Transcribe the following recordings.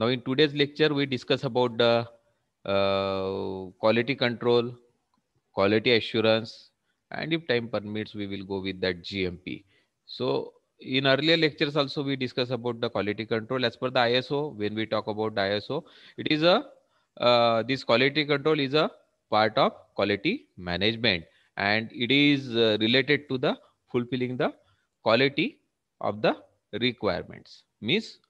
Now, in today's lecture, we discuss about the uh, quality control, quality assurance, and if time permits, we will go with that GMP. So, in earlier lectures also we discuss about the quality control as per the ISO. When we talk about the ISO, it is a uh, this quality control is a part of quality management and it is uh, related to the fulfilling the quality of the requirements means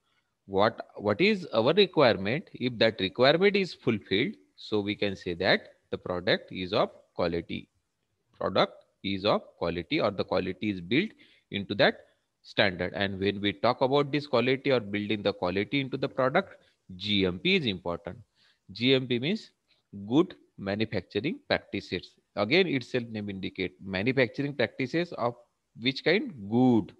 what what is our requirement if that requirement is fulfilled so we can say that the product is of quality product is of quality or the quality is built into that standard and when we talk about this quality or building the quality into the product gmp is important gmp means good manufacturing practices again itself name indicate manufacturing practices of which kind good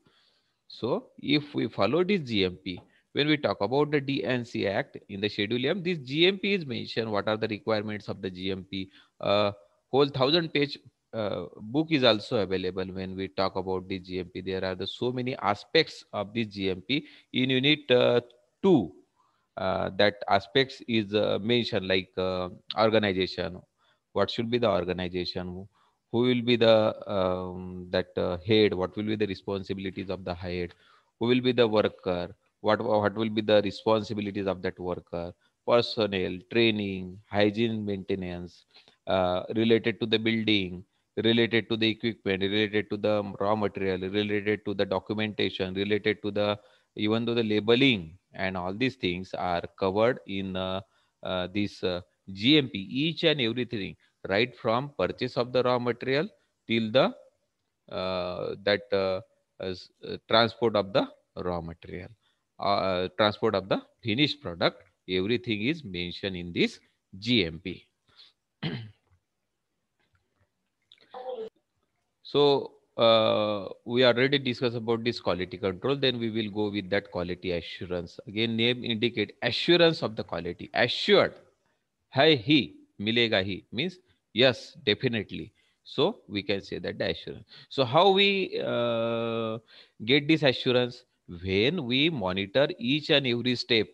so if we follow this gmp when we talk about the DNC Act in the Schedule M, this GMP is mentioned. What are the requirements of the GMP? Uh, whole thousand page uh, book is also available when we talk about the GMP. There are the so many aspects of the GMP in Unit uh, Two. Uh, that aspects is uh, mentioned like uh, organization. What should be the organization? Who will be the um, that uh, head? What will be the responsibilities of the head? Who will be the worker? what, what will be the responsibilities of that worker, personnel, training, hygiene maintenance, uh, related to the building, related to the equipment, related to the raw material, related to the documentation, related to the even though the labeling and all these things are covered in uh, uh, this uh, GMP, each and everything, right from purchase of the raw material till the uh, that uh, uh, transport of the raw material. Uh, transport of the finished product everything is mentioned in this gmp so uh, we already discussed about this quality control then we will go with that quality assurance again name indicate assurance of the quality assured hai hi milega hi means yes definitely so we can say that the assurance so how we uh, get this assurance when we monitor each and every step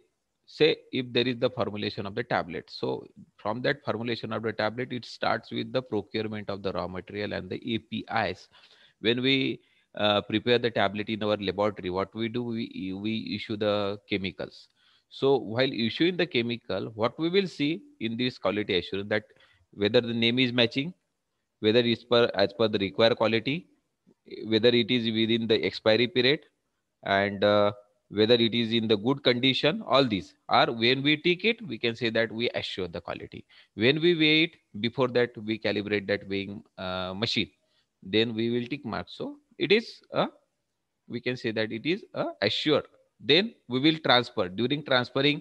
say if there is the formulation of the tablet so from that formulation of the tablet it starts with the procurement of the raw material and the apis when we uh, prepare the tablet in our laboratory what we do we, we issue the chemicals so while issuing the chemical what we will see in this quality assurance that whether the name is matching whether it's per as per the required quality whether it is within the expiry period and uh, whether it is in the good condition all these are when we take it we can say that we assure the quality when we weigh it before that we calibrate that weighing uh, machine then we will tick mark so it is a we can say that it is a assure then we will transfer during transferring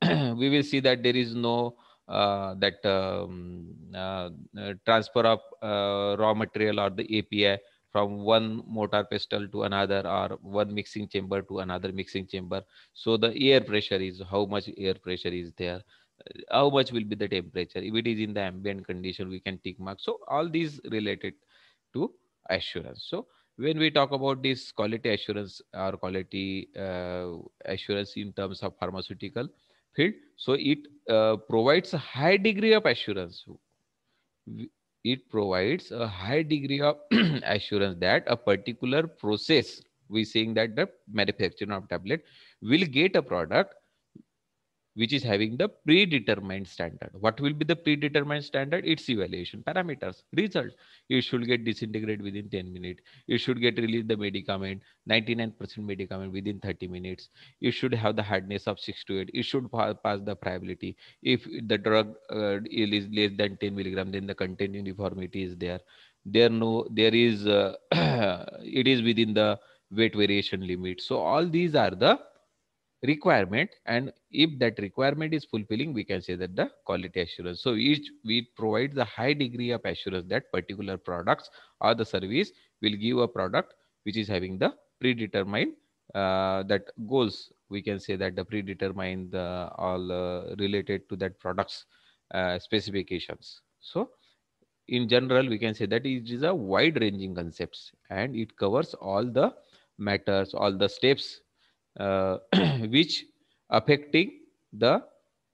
we will see that there is no uh, that um, uh, uh transfer of uh, raw material or the api from one mortar pestle to another or one mixing chamber to another mixing chamber so the air pressure is how much air pressure is there how much will be the temperature if it is in the ambient condition we can tick mark so all these related to assurance so when we talk about this quality assurance or quality uh, assurance in terms of pharmaceutical field so it uh, provides a high degree of assurance it provides a high degree of assurance that a particular process, we're saying that the manufacturer of tablet will get a product which is having the predetermined standard. What will be the predetermined standard? Its evaluation parameters, results. You should get disintegrate within 10 minutes. You should get release the medicament, 99% medicament within 30 minutes. You should have the hardness of 6 to 8. You should pass the probability. If the drug uh, is less than 10 milligram, then the content uniformity is there. There no, there is, uh, it is within the weight variation limit. So all these are the requirement and if that requirement is fulfilling we can say that the quality assurance so each we provide the high degree of assurance that particular products or the service will give a product which is having the predetermined uh, that goals we can say that the predetermined uh, all uh, related to that products uh, specifications so in general we can say that it is a wide ranging concepts and it covers all the matters all the steps uh, which affecting the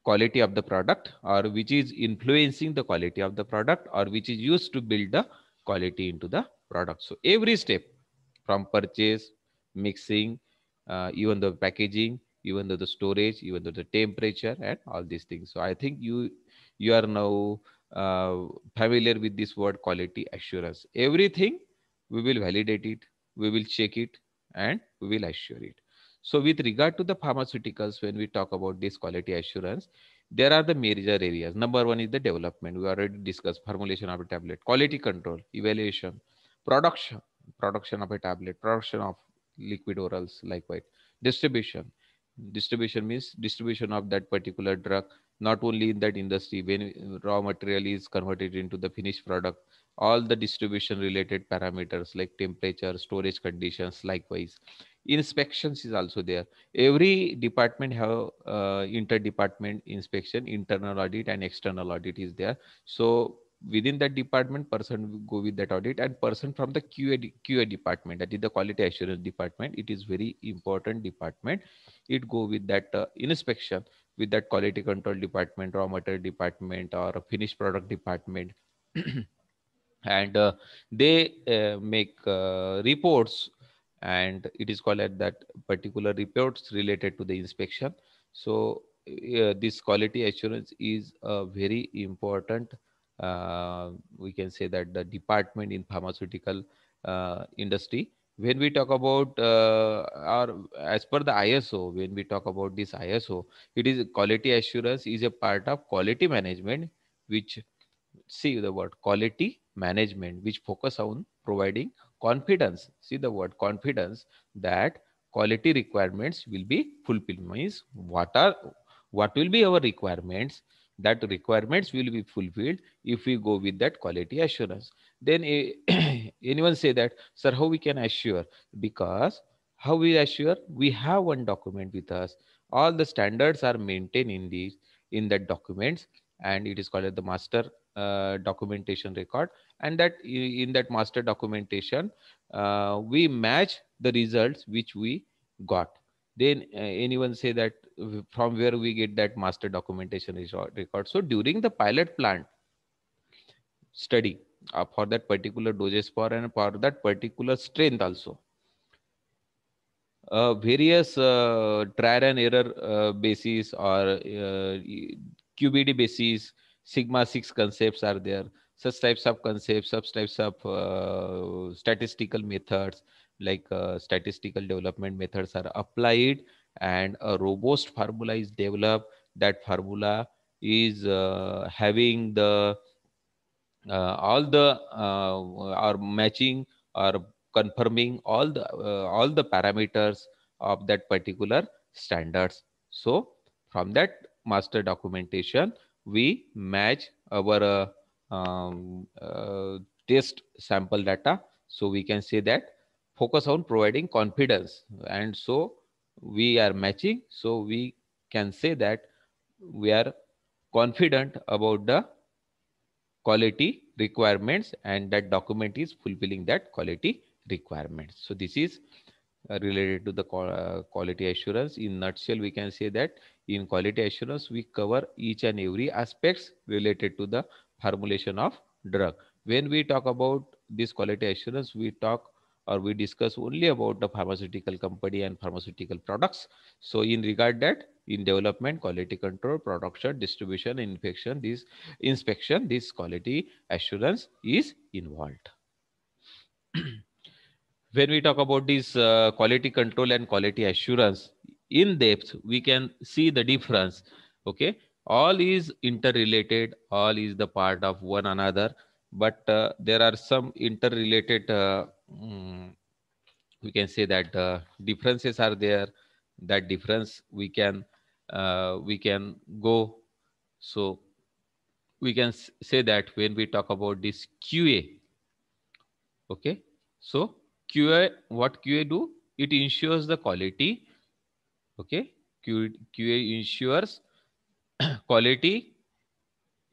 quality of the product or which is influencing the quality of the product or which is used to build the quality into the product. So every step from purchase, mixing, uh, even the packaging, even though the storage, even though the temperature and all these things. So I think you you are now uh, familiar with this word quality assurance. Everything we will validate it, we will check it and we will assure it. So with regard to the pharmaceuticals, when we talk about this quality assurance, there are the major areas. Number one is the development. We already discussed formulation of a tablet, quality control, evaluation, production, production of a tablet, production of liquid orals, likewise, distribution. Distribution means distribution of that particular drug, not only in that industry, when raw material is converted into the finished product, all the distribution related parameters like temperature, storage conditions, likewise. Inspections is also there. Every department have uh, interdepartment inspection, internal audit and external audit is there. So within that department, person go with that audit and person from the QA, QA department, that is the quality assurance department. It is very important department. It go with that uh, inspection with that quality control department, raw material department or finished product department. and uh, they uh, make uh, reports and it is called that particular reports related to the inspection so uh, this quality assurance is a very important uh, we can say that the department in pharmaceutical uh, industry when we talk about our as per the iso when we talk about this iso it is quality assurance is a part of quality management which see the word quality management which focus on providing confidence see the word confidence that quality requirements will be fulfilled means what are what will be our requirements that requirements will be fulfilled if we go with that quality assurance then eh, anyone say that sir how we can assure because how we assure we have one document with us all the standards are maintained in these in that documents and it is called the master uh, documentation record and that in that master documentation uh, we match the results which we got then uh, anyone say that from where we get that master documentation uh, record so during the pilot plant study uh, for that particular dosage for and for that particular strength also uh, various trial and error basis or qbd basis sigma 6 concepts are there such types of concepts such types of uh, statistical methods like uh, statistical development methods are applied and a robust formula is developed that formula is uh, having the uh, all the are uh, matching or confirming all the uh, all the parameters of that particular standards so from that master documentation we match our uh, um, uh, test sample data. So we can say that focus on providing confidence. And so we are matching. So we can say that we are confident about the quality requirements and that document is fulfilling that quality requirements. So this is uh, related to the uh, quality assurance. In nutshell, we can say that in quality assurance, we cover each and every aspects related to the formulation of drug. When we talk about this quality assurance, we talk or we discuss only about the pharmaceutical company and pharmaceutical products. So in regard that in development, quality control, production, distribution, infection, this inspection, this quality assurance is involved. when we talk about these uh, quality control and quality assurance in depth we can see the difference okay all is interrelated all is the part of one another but uh, there are some interrelated uh, mm, we can say that uh, differences are there that difference we can uh, we can go so we can say that when we talk about this qa okay so qa what qa do it ensures the quality okay qa, ensures quality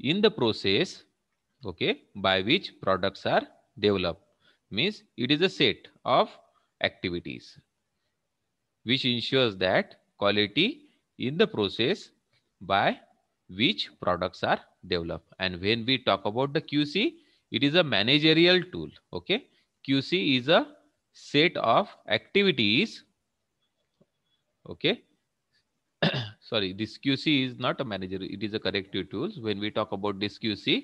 in the process okay by which products are developed means it is a set of activities which ensures that quality in the process by which products are developed and when we talk about the qc it is a managerial tool okay qc is a set of activities okay sorry this qc is not a manager it is a corrective tools when we talk about this qc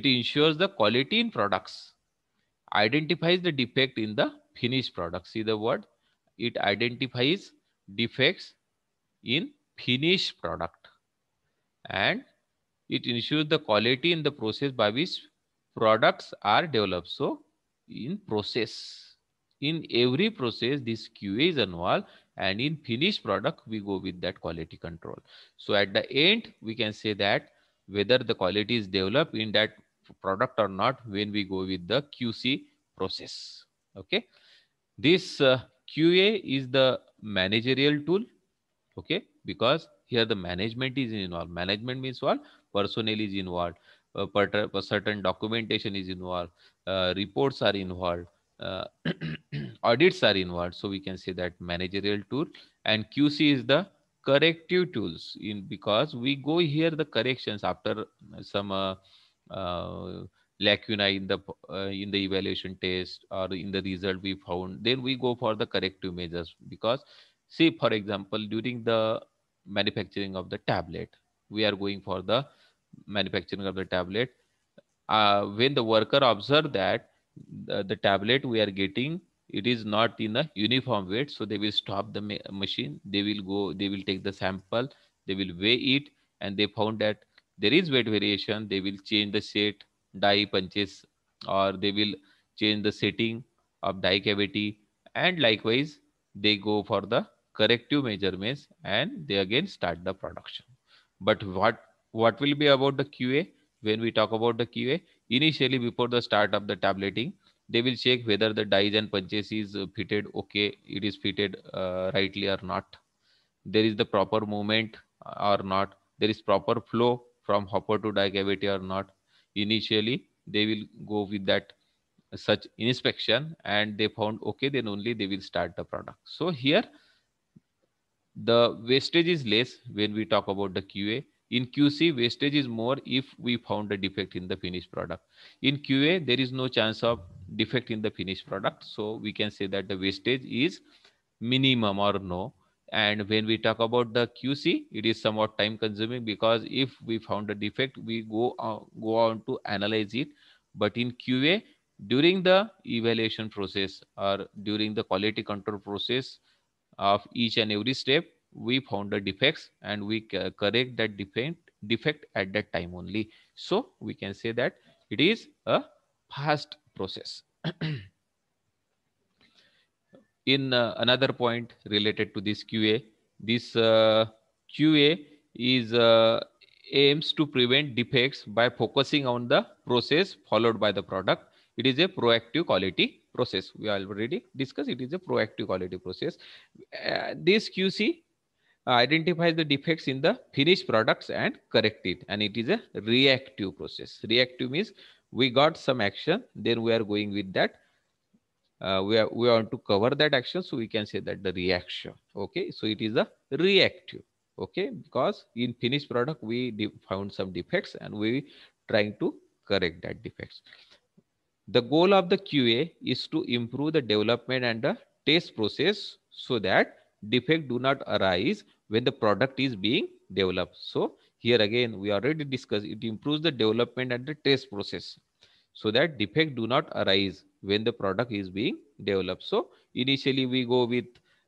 it ensures the quality in products identifies the defect in the finished product see the word it identifies defects in finished product and it ensures the quality in the process by which products are developed so in process in every process this qa is involved and in finished product we go with that quality control so at the end we can say that whether the quality is developed in that product or not when we go with the qc process okay this uh, qa is the managerial tool okay because here the management is involved management means what personnel is involved certain documentation is involved uh, reports are involved uh, audits are involved. So we can say that managerial tool and QC is the corrective tools in because we go here the corrections after some uh, uh, lacuna in the uh, in the evaluation test or in the result we found. Then we go for the corrective measures because say for example during the manufacturing of the tablet we are going for the manufacturing of the tablet. Uh, when the worker observe that the, the tablet we are getting it is not in a uniform weight so they will stop the ma machine they will go they will take the sample they will weigh it and they found that there is weight variation they will change the set die punches or they will change the setting of die cavity and likewise they go for the corrective measurements and they again start the production but what what will be about the qa when we talk about the qa Initially, before the start of the tabulating, they will check whether the dies and punches is uh, fitted okay, it is fitted uh, rightly or not. There is the proper movement uh, or not. There is proper flow from hopper to die cavity or not. Initially, they will go with that uh, such inspection and they found okay, then only they will start the product. So here, the wastage is less when we talk about the QA in QC, wastage is more if we found a defect in the finished product. In QA, there is no chance of defect in the finished product. So we can say that the wastage is minimum or no. And when we talk about the QC, it is somewhat time consuming because if we found a defect, we go on, uh, go on to analyze it. But in QA, during the evaluation process or during the quality control process of each and every step, we found the defects and we correct that defect defect at that time only so we can say that it is a fast process in uh, another point related to this qa this uh, qa is uh, aims to prevent defects by focusing on the process followed by the product it is a proactive quality process we already discussed it is a proactive quality process uh, this qc uh, identifies the defects in the finished products and correct it. And it is a reactive process. Reactive means we got some action, then we are going with that. Uh, we, are, we want to cover that action, so we can say that the reaction. Okay, so it is a reactive. Okay, because in finished product we found some defects and we trying to correct that defects. The goal of the QA is to improve the development and the test process so that defect do not arise when the product is being developed. So here again, we already discussed it improves the development and the test process so that defect do not arise when the product is being developed. So initially we go with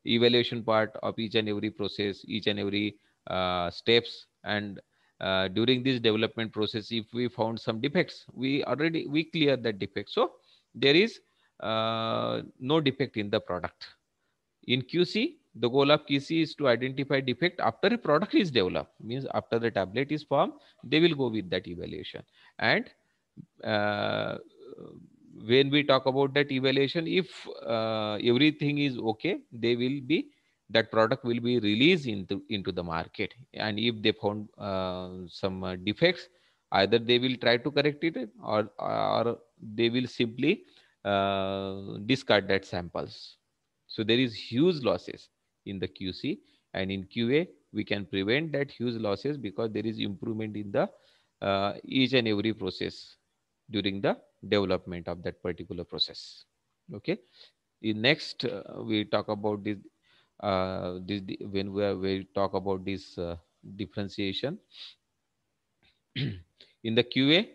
evaluation part of each and every process, each and every uh, steps and uh, during this development process, if we found some defects, we already, we clear that defect. So there is uh, no defect in the product. In QC, the goal of QC is to identify defect after a product is developed, means after the tablet is formed, they will go with that evaluation. And uh, when we talk about that evaluation, if uh, everything is okay, they will be that product will be released into into the market. And if they found uh, some uh, defects, either they will try to correct it or or they will simply uh, discard that samples. So there is huge losses in the QC and in QA we can prevent that huge losses because there is improvement in the uh, each and every process during the development of that particular process okay in next uh, we talk about this uh, this when we, are, we talk about this uh, differentiation in the qa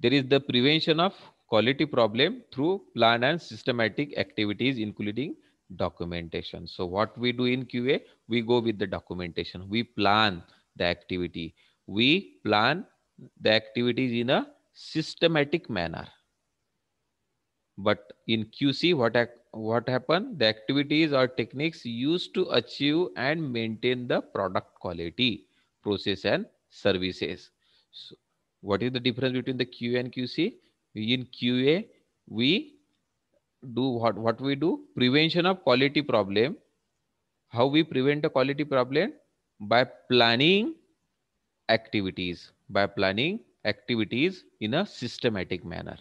there is the prevention of quality problem through plan and systematic activities including documentation. So what we do in QA, we go with the documentation. We plan the activity. We plan the activities in a systematic manner. But in QC, what, what happened? The activities or techniques used to achieve and maintain the product quality, process and services. So what is the difference between the QA and QC? In QA, we do what what we do prevention of quality problem how we prevent a quality problem by planning activities by planning activities in a systematic manner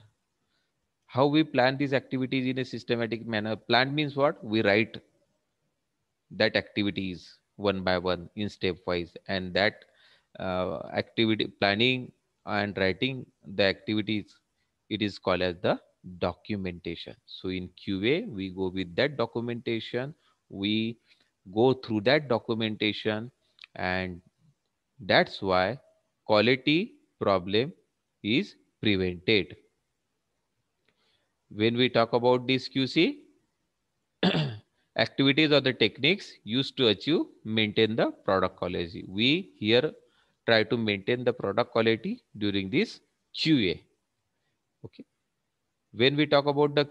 how we plan these activities in a systematic manner plan means what we write that activities one by one in stepwise and that uh, activity planning and writing the activities it is called as the documentation. So in QA, we go with that documentation. We go through that documentation and that's why quality problem is prevented. When we talk about this QC, activities or the techniques used to achieve maintain the product quality. We here try to maintain the product quality during this QA. Okay when we talk about the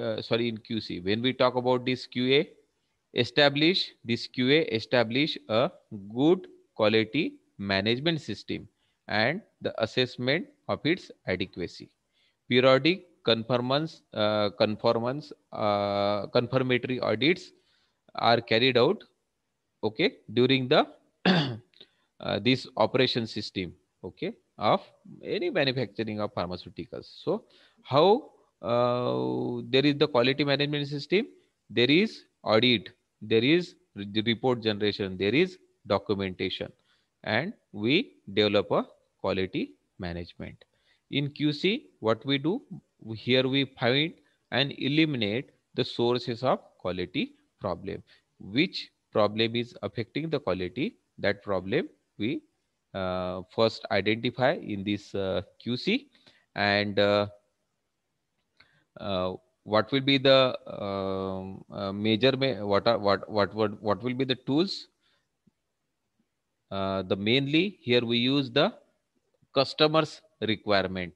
uh, sorry in QC when we talk about this QA establish this QA establish a good quality management system and the assessment of its adequacy periodic conformance uh, conformance uh, confirmatory audits are carried out okay during the uh, this operation system okay of any manufacturing of pharmaceuticals so how uh, there is the quality management system there is audit there is report generation there is documentation and we develop a quality management in qc what we do here we find and eliminate the sources of quality problem which problem is affecting the quality that problem we uh, first identify in this uh, qc and uh, uh, what will be the um, uh, major what are what what what, what will be the tools uh, the mainly here we use the customers requirement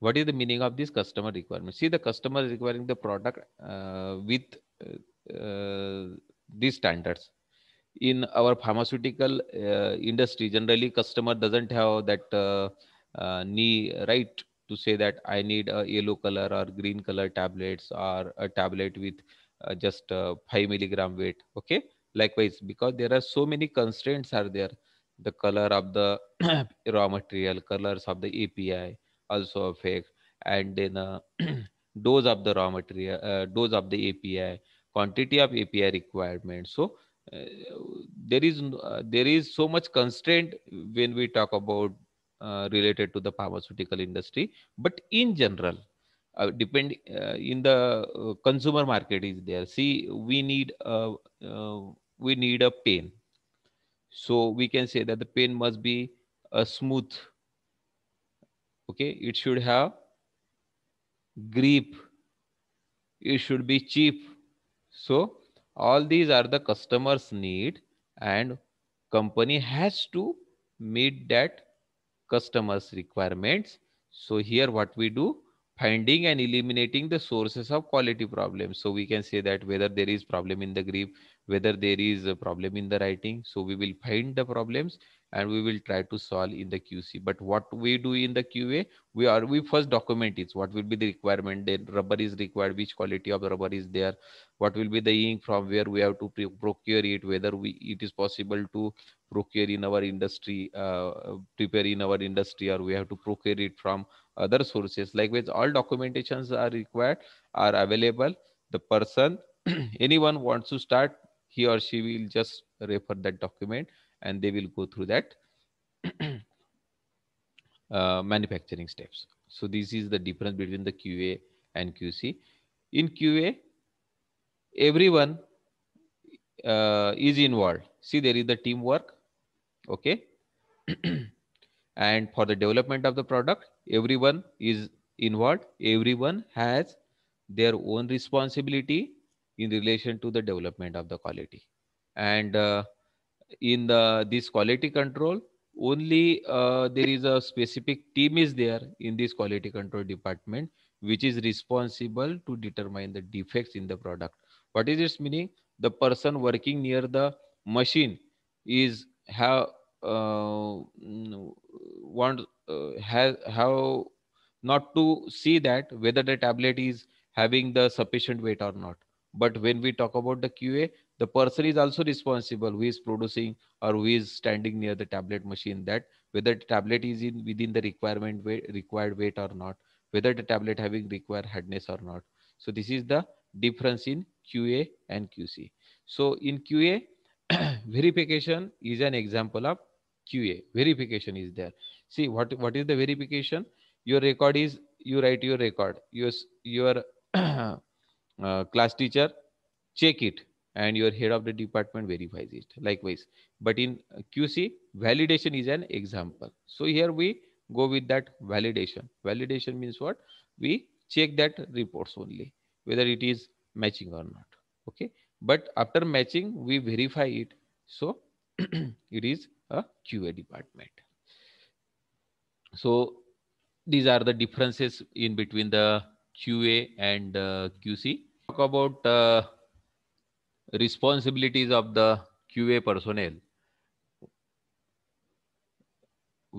what is the meaning of this customer requirement see the customer is requiring the product uh, with uh, these standards in our pharmaceutical uh, industry generally customer doesn't have that knee right to say that I need a yellow color or green color tablets or a tablet with uh, just uh, 5 milligram weight. Okay. Likewise, because there are so many constraints are there, the color of the raw material, colors of the API also affect, and then uh, dose of the raw material, uh, dose of the API, quantity of API requirement. So uh, there is uh, there is so much constraint when we talk about uh, related to the pharmaceutical industry but in general uh, depend uh, in the uh, consumer market is there see we need a, uh, we need a pain, so we can say that the pain must be a smooth okay it should have grip it should be cheap so all these are the customers need and company has to meet that customers requirements. So here what we do finding and eliminating the sources of quality problems. So we can say that whether there is problem in the grip, whether there is a problem in the writing. So we will find the problems and we will try to solve in the QC. But what we do in the QA, we are we first document it. What will be the requirement? That rubber is required. Which quality of rubber is there? What will be the ink from where we have to procure it? Whether we it is possible to procure in our industry, uh, prepare in our industry, or we have to procure it from other sources. Likewise, all documentations are required, are available. The person, anyone wants to start, he or she will just refer that document and they will go through that uh, manufacturing steps. So this is the difference between the QA and QC. In QA, everyone uh, is involved. See, there is the teamwork Okay. and for the development of the product, everyone is involved. Everyone has their own responsibility in relation to the development of the quality. And uh, in the, this quality control, only uh, there is a specific team is there in this quality control department which is responsible to determine the defects in the product what is its meaning the person working near the machine is how uh, want uh, has how not to see that whether the tablet is having the sufficient weight or not but when we talk about the qa the person is also responsible who is producing or who is standing near the tablet machine that whether the tablet is in within the requirement weight, required weight or not whether the tablet having required hardness or not so this is the difference in qa and qc so in qa verification is an example of QA. Verification is there. See what what is the verification? Your record is you write your record. Your your uh, class teacher check it and your head of the department verifies it likewise but in qc validation is an example so here we go with that validation validation means what we check that reports only whether it is matching or not okay but after matching we verify it so it is a qa department so these are the differences in between the qa and uh, qc talk about uh, responsibilities of the qa personnel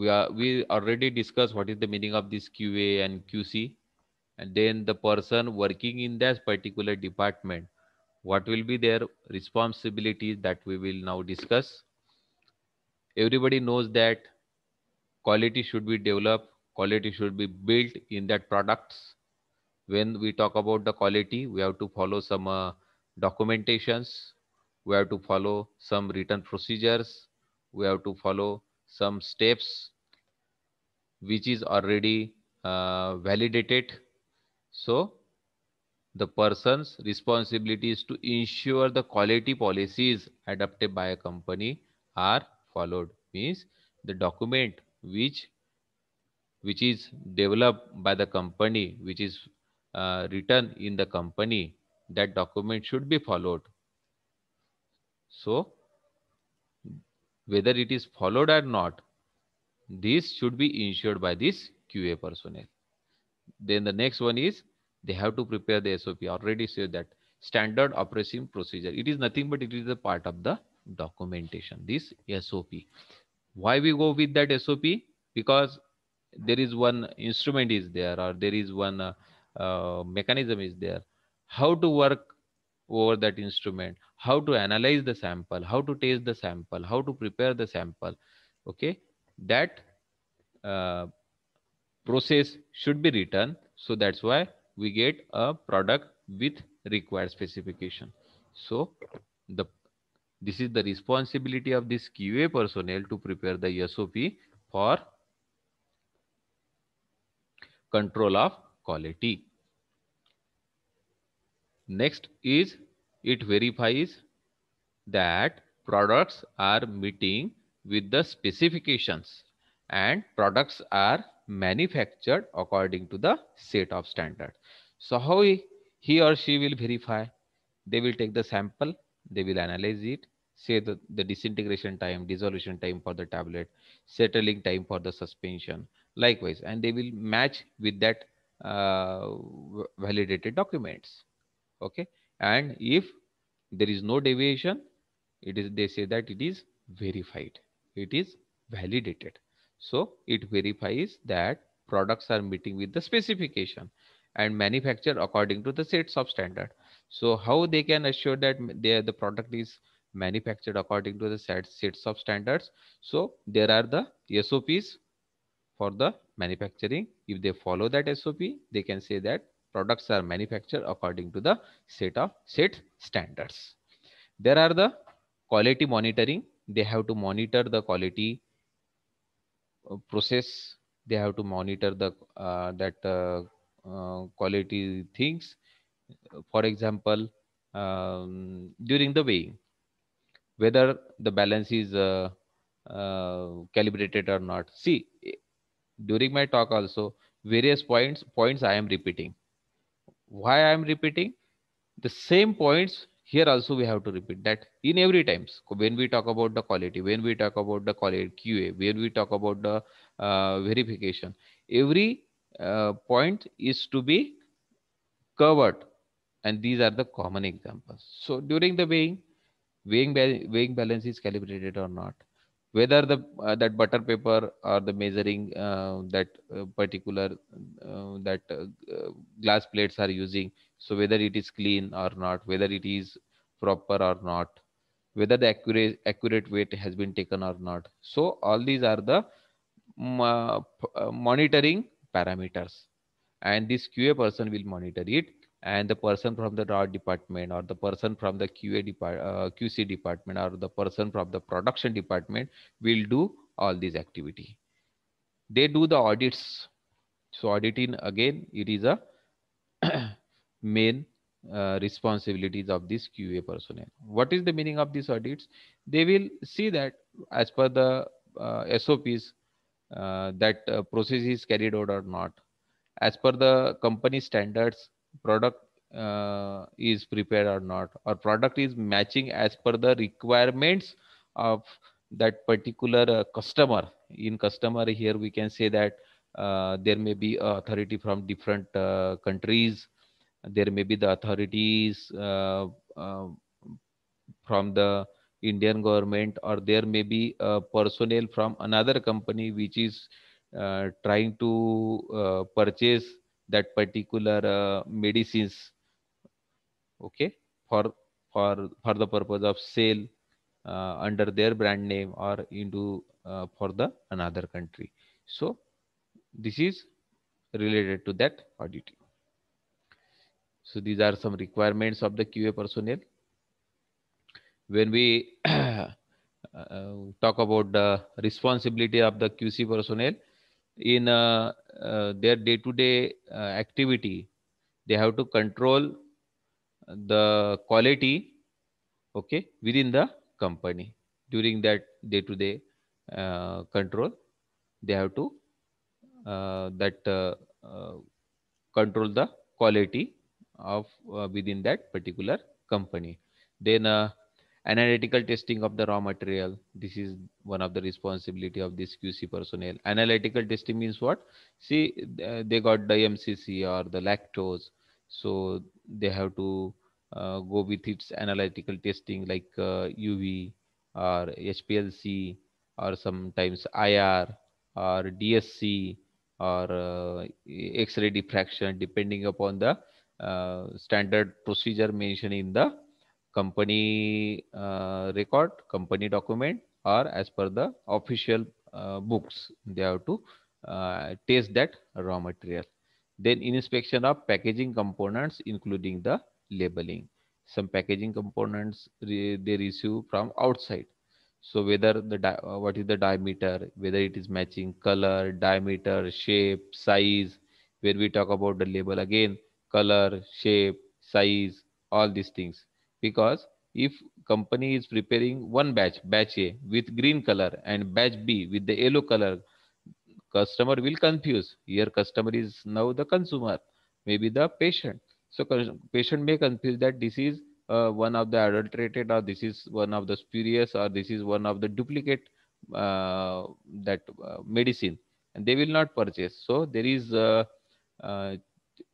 we are we already discussed what is the meaning of this qa and qc and then the person working in that particular department what will be their responsibilities that we will now discuss everybody knows that quality should be developed quality should be built in that products when we talk about the quality we have to follow some uh, documentations we have to follow some written procedures we have to follow some steps which is already uh, validated so the person's responsibility is to ensure the quality policies adopted by a company are followed means the document which which is developed by the company which is uh, written in the company that document should be followed so whether it is followed or not this should be ensured by this qa personnel then the next one is they have to prepare the sop already say that standard operating procedure it is nothing but it is a part of the documentation this sop why we go with that sop because there is one instrument is there or there is one uh, uh, mechanism is there how to work over that instrument how to analyze the sample how to taste the sample how to prepare the sample okay that uh, process should be written so that's why we get a product with required specification so the this is the responsibility of this qa personnel to prepare the sop for control of quality next is it verifies that products are meeting with the specifications and products are manufactured according to the set of standard. So how he, he or she will verify? They will take the sample, they will analyze it, say the, the disintegration time, dissolution time for the tablet, settling time for the suspension, likewise, and they will match with that uh, validated documents. Okay, and if there is no deviation, it is they say that it is verified, it is validated. So it verifies that products are meeting with the specification and manufactured according to the set substandard. So how they can assure that they, the product is manufactured according to the set, set substandards. So there are the SOPs for the manufacturing. If they follow that SOP, they can say that products are manufactured according to the set of set standards. There are the quality monitoring. They have to monitor the quality process they have to monitor the uh, that uh, uh, quality things for example um, during the weighing whether the balance is uh, uh, calibrated or not see eh, during my talk also various points points i am repeating why i am repeating the same points here also we have to repeat that in every times when we talk about the quality when we talk about the quality qa when we talk about the uh, verification every uh, point is to be covered and these are the common examples so during the weighing weighing, weighing balance is calibrated or not whether the uh, that butter paper or the measuring uh, that uh, particular uh, that uh, glass plates are using so whether it is clean or not, whether it is proper or not, whether the accurate accurate weight has been taken or not. So all these are the mm, uh, uh, monitoring parameters, and this QA person will monitor it, and the person from the raw department or the person from the QA depart, uh, QC department or the person from the production department will do all these activity. They do the audits. So auditing again, it is a main uh, responsibilities of this QA personnel. What is the meaning of these audits? They will see that as per the uh, SOPs uh, that uh, process is carried out or not. As per the company standards, product uh, is prepared or not, or product is matching as per the requirements of that particular uh, customer. In customer here, we can say that there may be authority from different countries there may be the authorities uh, uh, from the indian government or there may be uh, personnel from another company which is uh, trying to uh, purchase that particular medicines okay for for for the purpose of sale under their brand name or into for the another country so this is related to that audit. So these are some requirements of the QA personnel. When we uh, talk about the responsibility of the QC personnel in uh, uh, their day-to-day -day, uh, activity, they have to control the quality, okay, within the company. During that day-to-day -day, uh, control, they have to uh, that control the quality of uh, within that particular company then uh, analytical testing of the raw material this is one of the responsibility of this qc personnel analytical testing means what see uh, they got the mcc or the lactose so they have to uh, go with its analytical testing like uh, uv or hplc or sometimes ir or dsc or uh, x-ray diffraction depending upon the uh, standard procedure mentioned in the company uh, record, company document, or as per the official uh, books, they have to uh, test that raw material. Then inspection of packaging components, including the labeling. Some packaging components re they receive from outside. So whether the uh, what is the diameter, whether it is matching color, diameter, shape, size, where we talk about the label again, color, shape, size, all these things. Because if company is preparing one batch, batch A with green color and batch B with the yellow color, customer will confuse. Your customer is now the consumer, maybe the patient. So patient may confuse that this is uh, one of the adulterated or this is one of the spurious or this is one of the duplicate uh, that uh, medicine and they will not purchase. So there is uh, uh,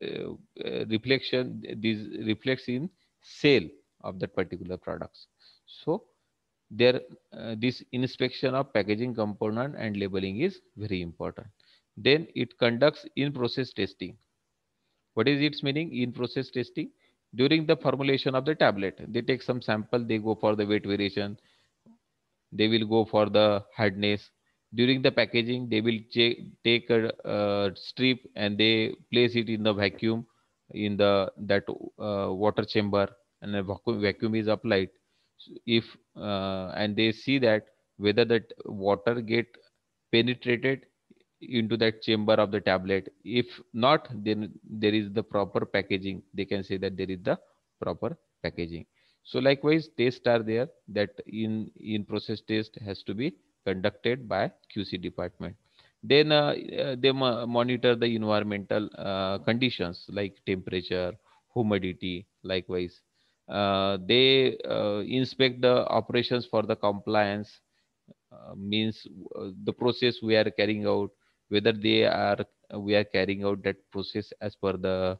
uh, uh, reflection this reflects in sale of that particular products so there uh, this inspection of packaging component and labeling is very important then it conducts in process testing what is its meaning in process testing during the formulation of the tablet they take some sample they go for the weight variation they will go for the hardness during the packaging they will take a, uh, strip and they place it in the vacuum in the that uh, water chamber and a vacuum, vacuum is applied if uh, and they see that whether that water get penetrated into that chamber of the tablet if not then there is the proper packaging they can say that there is the proper packaging so likewise tests are there that in in process test has to be conducted by QC department. Then uh, uh, they monitor the environmental uh, conditions like temperature, humidity, likewise. they inspect the operations for the compliance, means the process we are carrying out, whether they are we are carrying out that process as per the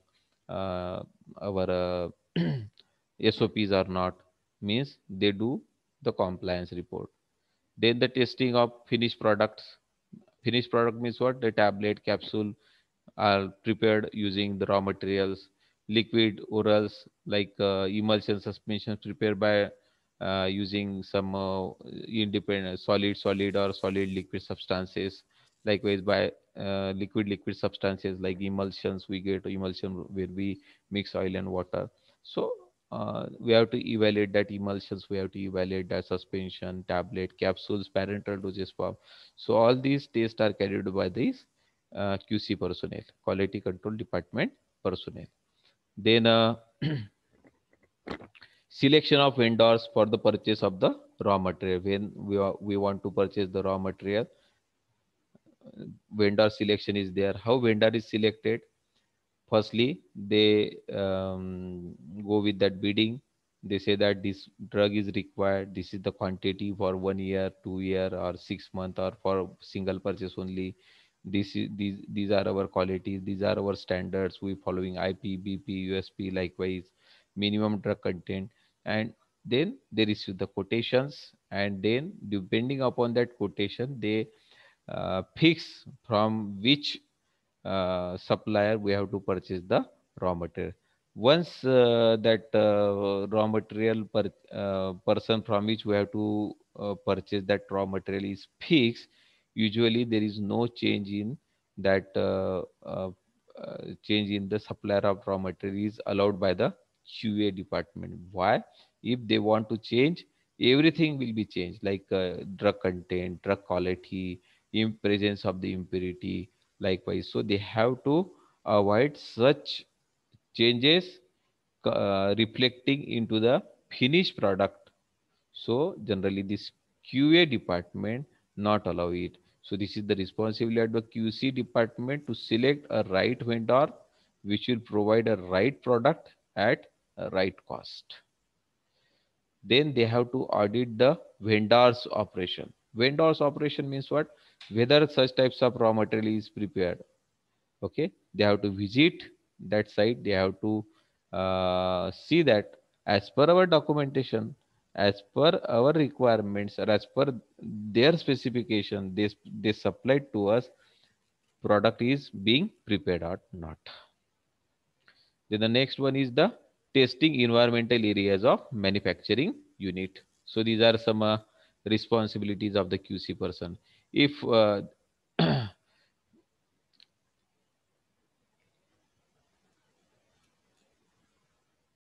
uh, our uh, SOPs or not means they do the compliance report. Then the testing of finished products. Finished product means what? The tablet, capsule are prepared using the raw materials. Liquid orals like uh, emulsion suspensions prepared by uh, using some uh, independent solid solid or solid liquid substances likewise by uh, liquid liquid substances like emulsions we get emulsion where we mix oil and water so uh, we have to evaluate that emulsions we have to evaluate that suspension tablet capsules parental dosage form so all these tests are carried by these uh, qc personnel quality control department personnel then uh, selection of vendors for the purchase of the raw material when we are, we want to purchase the raw material uh, vendor selection is there how vendor is selected firstly they um, go with that bidding they say that this drug is required this is the quantity for one year two year or six month or for single purchase only this is these these are our qualities these are our standards we following ip bp usp likewise minimum drug content and then they receive the quotations and then depending upon that quotation they uh, fix from which uh, supplier we have to purchase the raw material once uh, that uh, raw material per, uh, person from which we have to uh, purchase that raw material is fixed usually there is no change in that uh, change in the supplier of raw material is allowed by the qa department why if they want to change everything will be changed like drug content drug quality in presence of the impurity likewise so they have to avoid such changes uh, reflecting into the finished product so generally this qa department not allow it so this is the responsibility of the qc department to select a right vendor which will provide a right product at right cost then they have to audit the vendor's operation vendor's operation means what whether such types of raw material is prepared okay they have to visit that site they have to uh, see that as per our documentation as per our requirements or as per their specification they, they supplied to us product is being prepared or not then the next one is the testing environmental areas of manufacturing unit so these are some uh, responsibilities of the qc person if uh, uh